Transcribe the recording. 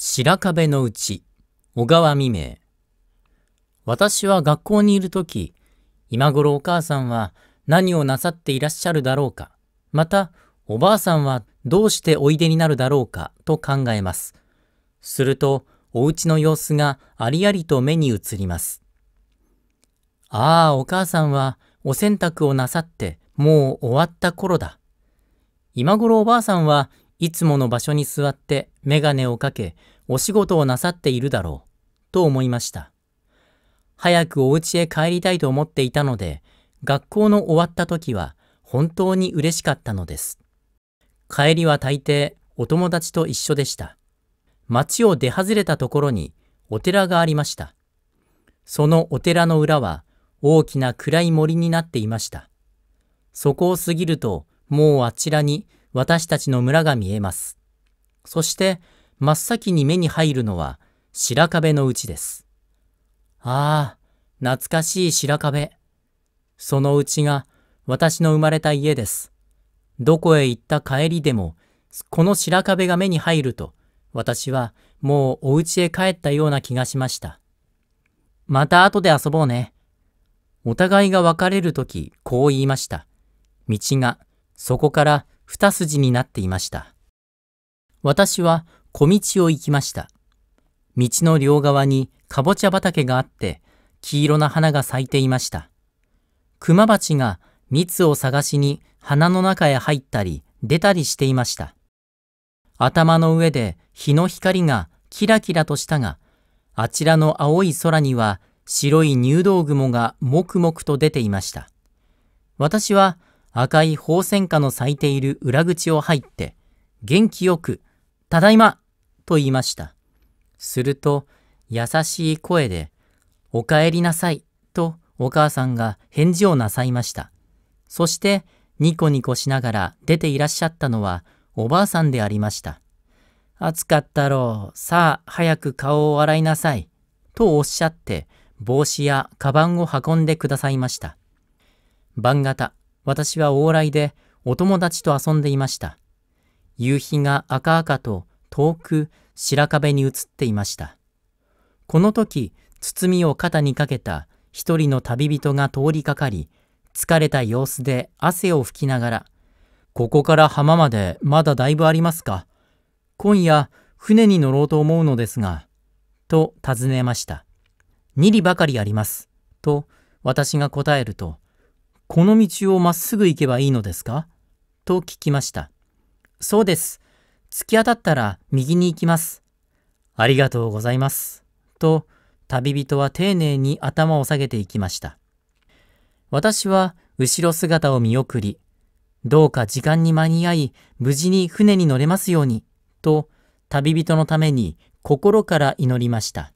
白壁のうち、小川未明。私は学校にいるとき、今頃お母さんは何をなさっていらっしゃるだろうか、また、おばあさんはどうしておいでになるだろうかと考えます。すると、お家の様子がありありと目に映ります。ああ、お母さんはお洗濯をなさって、もう終わった頃だ。今頃おばあさんはいつもの場所に座って眼鏡をかけ、お仕事をなさっているだろう、と思いました。早くお家へ帰りたいと思っていたので、学校の終わった時は本当に嬉しかったのです。帰りは大抵お友達と一緒でした。町を出外れたところにお寺がありました。そのお寺の裏は大きな暗い森になっていました。そこを過ぎるともうあちらに私たちの村が見えます。そして真っ先に目に入るのは白壁のうちです。ああ、懐かしい白壁。そのうちが私の生まれた家です。どこへ行った帰りでも、この白壁が目に入ると、私はもうお家へ帰ったような気がしました。また後で遊ぼうね。お互いが別れるとき、こう言いました。道が、そこから二筋になっていました。私は小道を行きました。道の両側にかぼちゃ畑があって、黄色な花が咲いていました。クマバチが蜜を探しに花の中へ入ったり出たりしていました。頭の上で日の光がキラキラとしたが、あちらの青い空には白い入道雲がもくもくと出ていました。私は赤い宝泉花の咲いている裏口を入って、元気よく、ただいまと言いました。すると、優しい声で、おかえりなさいとお母さんが返事をなさいました。そして、ニコニコしながら出ていらっしゃったのはおばあさんでありました。暑かったろう。さあ、早く顔を洗いなさい。とおっしゃって、帽子やカバンを運んでくださいました。晩方、私は往来でお友達と遊んでいました。夕日が赤々と遠く白壁に映っていました。この時、包みを肩にかけた一人の旅人が通りかかり、疲れた様子で汗を拭きながら、ここから浜までまだだいぶありますか。今夜、船に乗ろうと思うのですが、と尋ねました。二里ばかりあります。と、私が答えると、この道をまっすぐ行けばいいのですかと聞きました。そうです。突き当たったら右に行きます。ありがとうございます。と、旅人は丁寧に頭を下げていきました。私は後ろ姿を見送り、どうか時間に間に合い、無事に船に乗れますように、と、旅人のために心から祈りました。